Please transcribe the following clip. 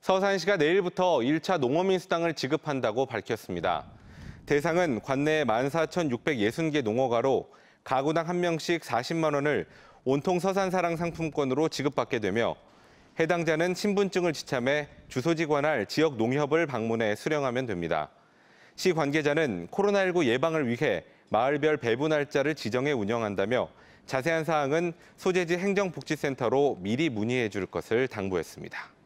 서산시가 내일부터 1차 농어민 수당을 지급한다고 밝혔습니다. 대상은 관내 14,660개 농어가로 가구당 한명씩 40만 원을 온통 서산사랑 상품권으로 지급받게 되며 해당자는 신분증을 지참해 주소지 관할 지역 농협을 방문해 수령하면 됩니다. 시 관계자는 코로나19 예방을 위해 마을별 배분 날짜를 지정해 운영한다며 자세한 사항은 소재지 행정복지센터로 미리 문의해 줄 것을 당부했습니다.